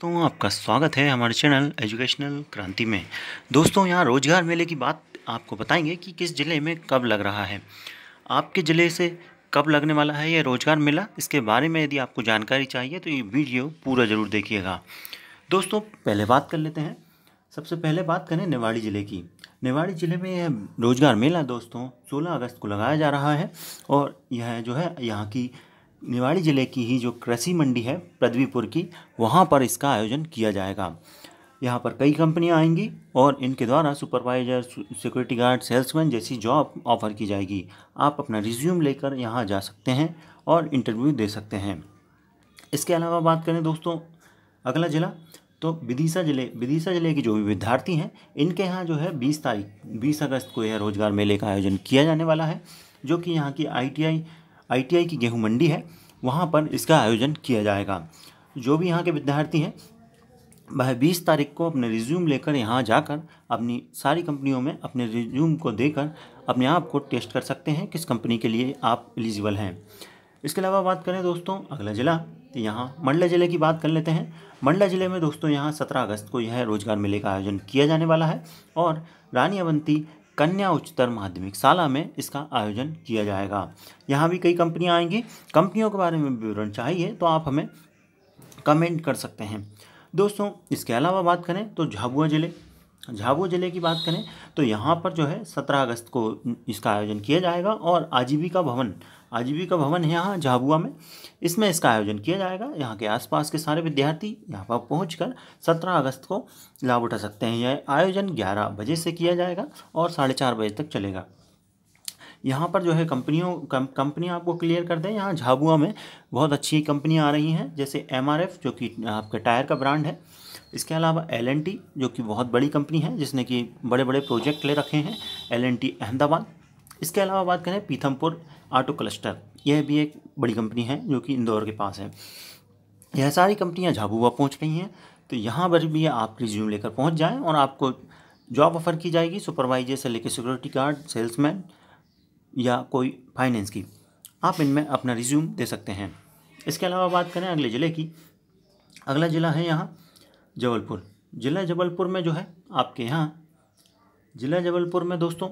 दोस्तों आपका स्वागत है हमारे चैनल एजुकेशनल क्रांति में दोस्तों यहाँ रोजगार मेले की बात आपको बताएंगे कि किस ज़िले में कब लग रहा है आपके ज़िले से कब लगने वाला है यह रोजगार मेला इसके बारे में यदि आपको जानकारी चाहिए तो ये वीडियो पूरा ज़रूर देखिएगा दोस्तों पहले बात कर लेते हैं सबसे पहले बात करें निवाड़ी ज़िले की निवाड़ी ज़िले में यह रोजगार मेला दोस्तों सोलह अगस्त को लगाया जा रहा है और यह जो है यहाँ की निवाड़ी ज़िले की ही जो कृषि मंडी है पृथ्वीपुर की वहाँ पर इसका आयोजन किया जाएगा यहाँ पर कई कंपनियाँ आएंगी और इनके द्वारा सुपरवाइज़र सिक्योरिटी गार्ड सेल्समैन जैसी जॉब ऑफर की जाएगी आप अपना रिज्यूम लेकर यहाँ जा सकते हैं और इंटरव्यू दे सकते हैं इसके अलावा बात करें दोस्तों अगला ज़िला तो विदिशा ज़िले विदिशा ज़िले के जो भी विद्यार्थी हैं इनके यहाँ जो है बीस तारीख बीस अगस्त को यह रोज़गार मेले का आयोजन किया जाने वाला है जो कि यहाँ की आई आईटीआई की गेहूं मंडी है वहाँ पर इसका आयोजन किया जाएगा जो भी यहाँ के विद्यार्थी हैं वह बीस तारीख को अपने रिज्यूम लेकर यहाँ जाकर अपनी सारी कंपनियों में अपने रिज्यूम को देकर अपने आप को टेस्ट कर सकते हैं किस कंपनी के लिए आप एलिजिबल हैं इसके अलावा बात करें दोस्तों अगला ज़िला तो यहाँ मंडला ज़िले की बात कर लेते हैं मंडला ज़िले में दोस्तों यहाँ सत्रह अगस्त को यह रोज़गार मेले का आयोजन किया जाने वाला है और रानी अवंती कन्या उच्चतर माध्यमिक शाला में इसका आयोजन किया जाएगा यहाँ भी कई कंपनियाँ आएंगी कंपनियों के बारे में विवरण चाहिए तो आप हमें कमेंट कर सकते हैं दोस्तों इसके अलावा बात करें तो झाबुआ ज़िले झाबुआ ज़िले की बात करें तो यहाँ पर जो है सत्रह अगस्त को इसका आयोजन किया जाएगा और आजीविका भवन आजीविका भवन है यहाँ झाबुआ में इसमें इसका आयोजन किया जाएगा यहाँ के आसपास के सारे विद्यार्थी यहाँ पर पहुँच कर सत्रह अगस्त को लाभ उठा सकते हैं यह आयोजन ग्यारह बजे से किया जाएगा और साढ़े चार बजे तक चलेगा यहाँ पर जो है कंपनियों कम, कंपनियाँ आपको क्लियर कर दें यहाँ झाबुआ में बहुत अच्छी कंपनियाँ आ रही हैं जैसे एम जो कि आपके टायर का ब्रांड है इसके अलावा एल जो कि बहुत बड़ी कंपनी है जिसने कि बड़े बड़े प्रोजेक्ट ले रखे हैं एल अहमदाबाद इसके अलावा बात करें पीथमपुर ऑटो क्लस्टर यह भी एक बड़ी कंपनी है जो कि इंदौर के पास है यह सारी कंपनियां झाबुआ पहुंच रही हैं तो यहाँ पर भी आप रिज्यूम लेकर पहुंच जाएं और आपको जॉब ऑफर की जाएगी सुपरवाइजर से लेकर सिक्योरिटी गार्ड सेल्समैन या कोई फाइनेंस की आप इनमें अपना रिज्यूम दे सकते हैं इसके अलावा बात करें अगले ज़िले की अगला ज़िला है यहाँ जबलपुर ज़िला जबलपुर में जो है आपके यहाँ ज़िला जबलपुर में दोस्तों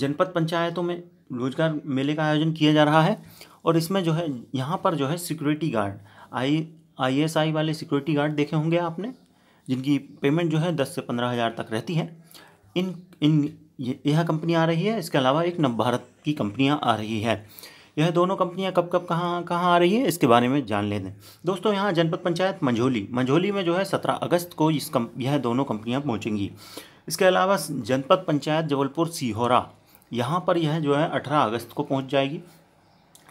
जनपद पंचायतों में रोजगार मेले का आयोजन किया जा रहा है और इसमें जो है यहाँ पर जो है security guard I I S I वाले सिक्योरिटी गार्ड देखे होंगे आपने जिनकी पेमेंट जो है दस से पंद्रह हज़ार तक रहती है इन इन यह कंपनी आ रही है इसके अलावा एक नवभारत की कंपनियाँ आ रही है यह दोनों कंपनियां कब कब कहाँ कहाँ आ रही है इसके बारे में जान लेते हैं दोस्तों यहाँ जनपद पंचायत मंझोली मंझोली में जो है सत्रह अगस्त को इस कम यह दोनों कंपनियाँ पहुँचेंगी इसके अलावा जनपद पंचायत जबलपुर सीहोरा यहाँ पर यह जो है अठारह अगस्त को पहुँच जाएगी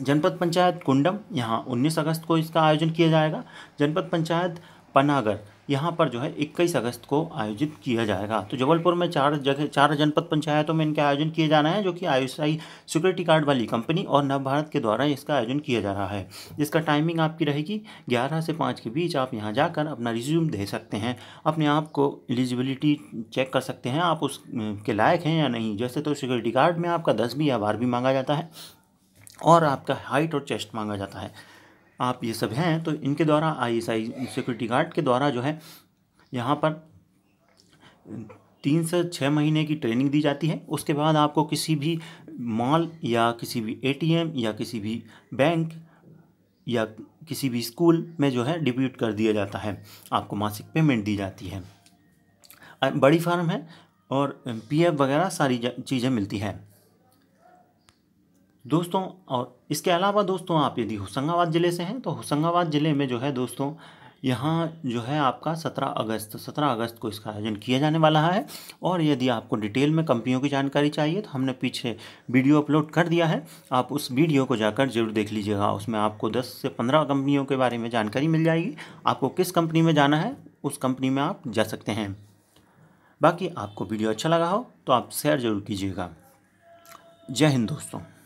जनपद पंचायत कुंडम यहाँ उन्नीस अगस्त को इसका आयोजन किया जाएगा जनपद पंचायत पनागर यहाँ पर जो है इक्कीस अगस्त को आयोजित किया जाएगा तो जबलपुर में चार जगह चार जनपद पंचायतों में इनके आयोजन किए जाना है जो कि आयुषाई सिक्योरिटी कार्ड वाली कंपनी और नव भारत के द्वारा इसका आयोजन किया जा रहा है इसका टाइमिंग आपकी रहेगी ग्यारह से पाँच के बीच आप यहाँ जाकर अपना रिज्यूम दे सकते हैं अपने आप को एलिजिबिलिटी चेक कर सकते हैं आप उसके लायक हैं या नहीं जैसे तो सिक्योरिटी कार्ड में आपका दसवीं या बारहवीं मांगा जाता है और आपका हाइट और चेस्ट मांगा जाता है आप ये सब हैं तो इनके द्वारा I S I security guard के द्वारा जो है यहाँ पर तीन से छः महीने की ट्रेनिंग दी जाती है उसके बाद आपको किसी भी मॉल या किसी भी एटीएम या किसी भी बैंक या किसी भी स्कूल में जो है डिप्यूट कर दिया जाता है आपको मासिक पेमेंट दी जाती है बड़ी फार्म है और पीएफ वगैरह सारी चीज़ें मिलती हैं दोस्तों और इसके अलावा दोस्तों आप यदि होशंगाबाद ज़िले से हैं तो होशंगाबाद ज़िले में जो है दोस्तों यहाँ जो है आपका सत्रह अगस्त सत्रह अगस्त को इसका आयोजन किया जाने वाला है और यदि आपको डिटेल में कंपनियों की जानकारी चाहिए तो हमने पीछे वीडियो अपलोड कर दिया है आप उस वीडियो को जाकर जरूर देख लीजिएगा उसमें आपको दस से पंद्रह कंपनियों के बारे में जानकारी मिल जाएगी आपको किस कंपनी में जाना है उस कंपनी में आप जा सकते हैं बाकी आपको वीडियो अच्छा लगा हो तो आप शेयर जरूर कीजिएगा जय हिंद दोस्तों